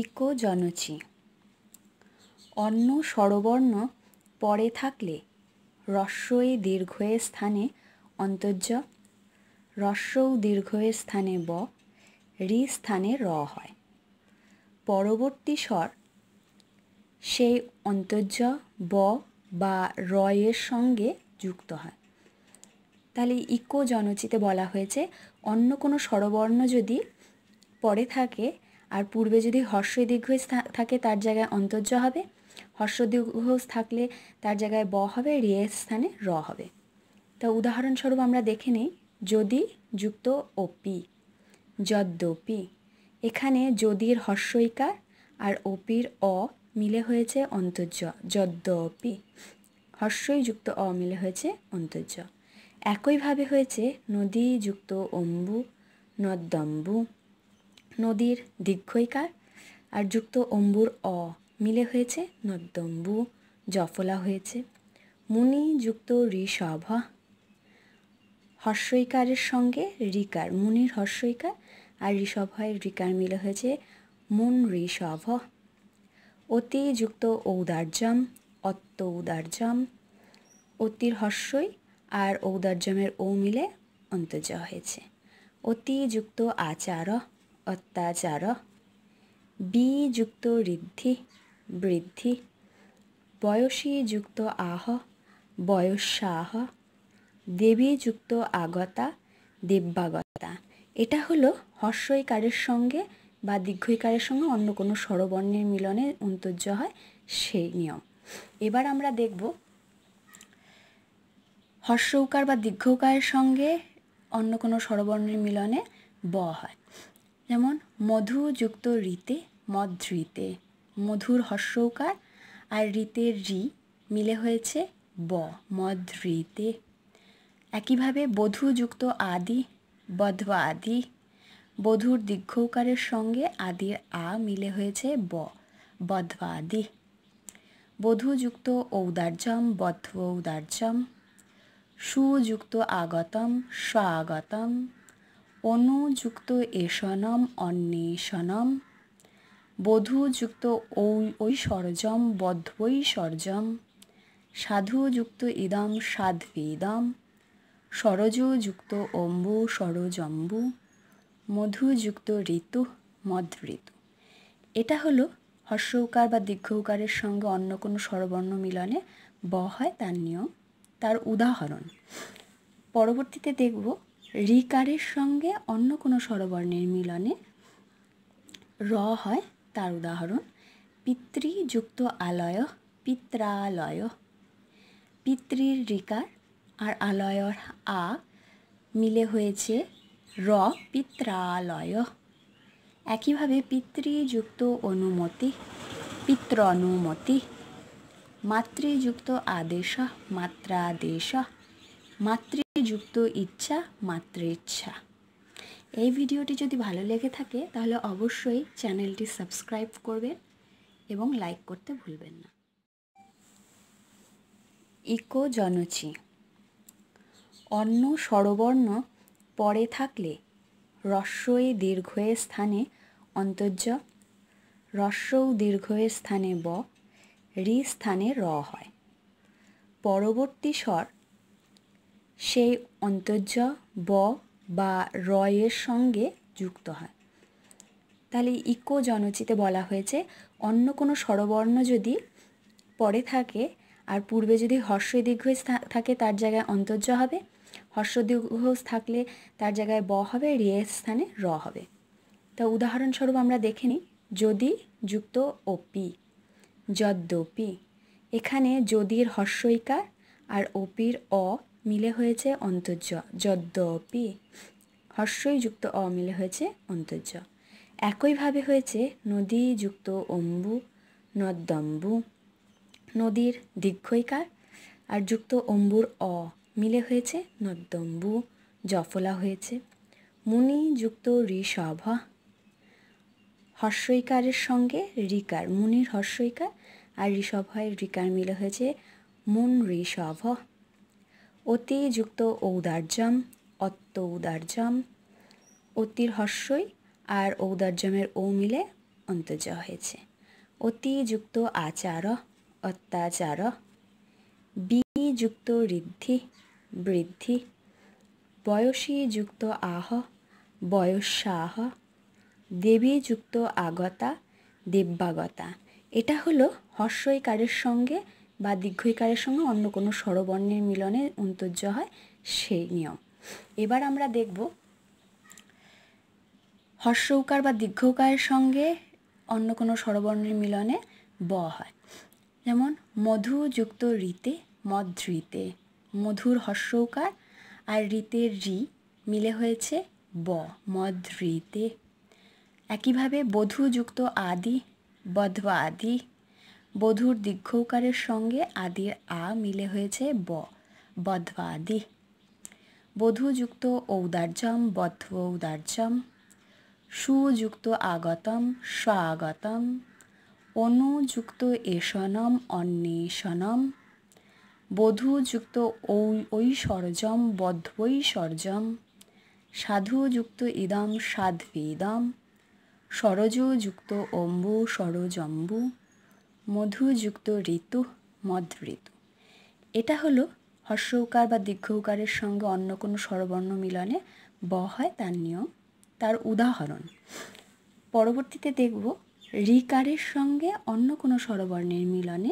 eco জনচি অন্য স্বরবর্ণ পরে থাকলে হ্রস্বই দীর্ঘয়ে স্থানে অন্তর্য হ্রস্বও দীর্ঘয়ের স্থানে ব রি স্থানে র হয় পরবর্তী স্বর সেই অন্তর্য ব বা র এর সঙ্গে যুক্ত হয় তাহলে ইকো জনচিতে বলা হয়েছে অন্য কোনো স্বরবর্ণ যদি পরে থাকে আর পূর্বে যদি হর্ষ দীর্ঘ থাকে তার জায়গায় অন্তর্য হবে হর্ষ দীর্ঘ থাকলে তার জায়গায় ব হবে রিয়ের স্থানে র হবে তা উদাহরণস্বরূপ আমরা দেখে নিই যদি যুক্ত ও পি যদ্যপি এখানে যদির হর্ষইকার আর ওপির অ মিলে হয়েছে অন্তর্য যদ্যপি হর্ষই যুক্ত অ মিলে হয়েছে অন্তর্য একইভাবে হয়েছে নদী যুক্ত অম্বু নদ্দম্বু নদীর দীর্ঘইকার আর যুক্ত অম্বুর অ মিলে হয়েছে নদ্যম্বু জফলা হয়েছে মুনি যুক্ত ঋষভ হর্ষইকারের সঙ্গে রিকার মুনির হর্ষইকার আর ঋষভ হয় রিকার মিলে হয়েছে মুন ঋষভ অতি যুক্ত ঔদার্যম অত্ত ঔদার্যম অতির হর্ষই আর ঔদার্যমের ও মিলে অন্তর্য হয়েছে অতি যুক্ত আচার অত্যাচার বিযুক্ত ঋদ্ধি বৃদ্ধি বয়সী যুক্ত আহ বয়সাহ দেবীযুক্ত আগতা দেব্যাগতা এটা হলো হর্ষইকারের সঙ্গে বা দীর্ঘইকারের সঙ্গে অন্য কোনো স্বরবর্ণের মিলনে অন্তর্য হয় সেই নিয়ম এবার আমরা দেখব হর্ষ উকার বা দীর্ঘকারের সঙ্গে অন্য কোনো স্বরবর্ণের মিলনে ব হয় যেমন মধুযুক্ত রীতে মধ্রিতে মধুর হর্ষৌকার আর রীতের রি মিলে হয়েছে ব মধ্রিতে একইভাবে বধুযুক্ত আদি বধ আদি বধুর দীর্ঘকারের সঙ্গে আদির আ মিলে হয়েছে ব বধ আদি বধুযুক্ত ঔদার্যম বধ ঔদার্যম সুযুক্ত আগতম স্বাগতম অনুযুক্ত এসনম অন্বেষণম বধূযুক্ত ঐশ্বর্যম বদ্ধৈশ্বর্যম সাধুযুক্ত ইদম সাধ্বেদম সরজযুক্ত অম্বু সরজম্বু মধুযুক্ত ঋতু মধৃতু এটা হলো হর্ষৌকার বা দীর্ঘৌকারের সঙ্গে অন্য কোনো স্বরবর্ণ মিলনে ব হয় তার নিয়ম তার উদাহরণ পরবর্তীতে দেখব রিকারের সঙ্গে অন্য কোনো স্বরবর্ণের মিলনে র হয় তার উদাহরণ পিতৃযুক্ত আলয় পিত্রালয় পিতৃর রিকার আর আলয়র আ মিলে হয়েছে র পিত্রালয় একইভাবে পিতৃযুক্ত অনুমতি পিত্রনুমতি মাতৃযুক্ত আদেশ মাত্রাদেশ মাতৃ যুক্ত ইচ্ছা ইচ্ছা এই ভিডিওটি যদি ভালো লেগে থাকে তাহলে অবশ্যই চ্যানেলটি সাবস্ক্রাইব করবেন এবং লাইক করতে ভুলবেন না ইকো জনচি অন্য স্বরবর্ণ পরে থাকলে রস্যই দীর্ঘয়ে স্থানে অন্তর্য রস্যও দীর্ঘয়ে স্থানে ব রি স্থানে র হয় পরবর্তী স্বর সেই অন্তর্য ব বা রয়ের সঙ্গে যুক্ত হয় তাহলে ইকো জনচিতে বলা হয়েছে অন্য কোনো স্বরবর্ণ যদি পরে থাকে আর পূর্বে যদি হর্ষ দীর্ঘ থাকে তার জায়গায় অন্তর্য হবে হর্ষ দীর্ঘ থাকলে তার জায়গায় ব হবে রের স্থানে র হবে তা উদাহরণস্বরূপ আমরা দেখে নিই যদি যুক্ত ও পি যদ্যপি এখানে যদির হর্ষইকার আর ওপির অ মিলে হয়েছে অন্তর্য যদ্যপি হর্ষই যুক্ত অ মিলে হয়েছে অন্তর্য একইভাবে হয়েছে নদী যুক্ত অম্বু নদম্বু নদীর দীর্ঘইকার আর যুক্ত অম্বুর অ মিলে হয়েছে নদম্বু জফলা হয়েছে মুনি যুক্ত ঋষভ হর্ষইকারের সঙ্গে রিকার মুনির হর্ষইকার আর ঋষভ হয় রিকার মিলে হয়েছে মুন ঋষভ অতি যুক্ত ঔদার্যম অত্য উদার্যম অতির হস্যই আর ঔদার্যমের ও মিলে অন্তর্য হয়েছে অতিযুক্ত আচার অত্যাচার বিযুক্ত ঋদ্ধি বৃদ্ধি বয়সী যুক্ত আহ বয়সাহ দেবীযুক্ত আগতা দেব্যাগতা এটা হলো হর্ষইকারের সঙ্গে বা দীর্ঘইকারের সঙ্গে অন্য কোনো স্বরবর্ণের মিলনে অন্তর্য হয় সেই নিয়ম এবার আমরা দেখব হর্ষৌকার বা দীর্ঘকারের সঙ্গে অন্য কোনো স্বরবর্ণের মিলনে ব হয় যেমন মধুযুক্ত রিতে মধ্রিতে মধুর হর্ষৌকার আর রীতের রি মিলে হয়েছে ব মধ্রিতে একইভাবে বধুযুক্ত আদি বধ্ব আদি বধুর দীর্ঘকারের সঙ্গে আদির আ মিলে হয়েছে ব বধ্বাদি বধূযুক্ত ঔদার্যম বধ্ব ঔদার্যম সুযুক্ত আগতম স্বাগতম অনুযুক্ত এসনম অন্বেষণম বধূযুক্ত ঔ ঐশ্বর্যম বধ্বৈশ্বর্যম সাধুযুক্ত ইদম সাধ্বীদম সরজযুক্ত অম্বু সরজম্বু মধুযুক্ত ঋতু মদ ঋতু এটা হলো হর্ষ উকার বা দীর্ঘ উকারের সঙ্গে অন্য কোনো স্বরবর্ণ মিলনে ব হয় তার নিয়ম তার উদাহরণ পরবর্তীতে দেখব রিকারের সঙ্গে অন্য কোনো স্বরবর্ণের মিলনে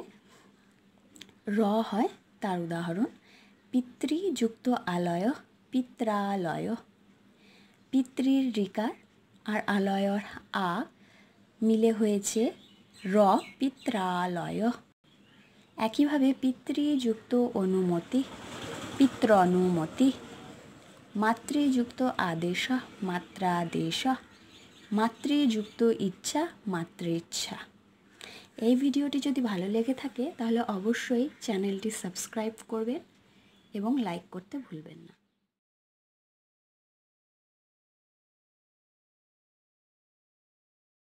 র হয় তার উদাহরণ পিতৃযুক্ত আলয় পিত্রালয় পিতৃর রিকার আর আলয়র আ মিলে হয়েছে র পিত্রালয় একইভাবে পিতৃযুক্ত অনুমতি পিত্রনুমতি মাতৃযুক্ত আদেশ মাত্রাদেশ মাতৃযুক্ত ইচ্ছা মাতৃচ্ছা এই ভিডিওটি যদি ভালো লেগে থাকে তাহলে অবশ্যই চ্যানেলটি সাবস্ক্রাইব করবেন এবং লাইক করতে ভুলবেন না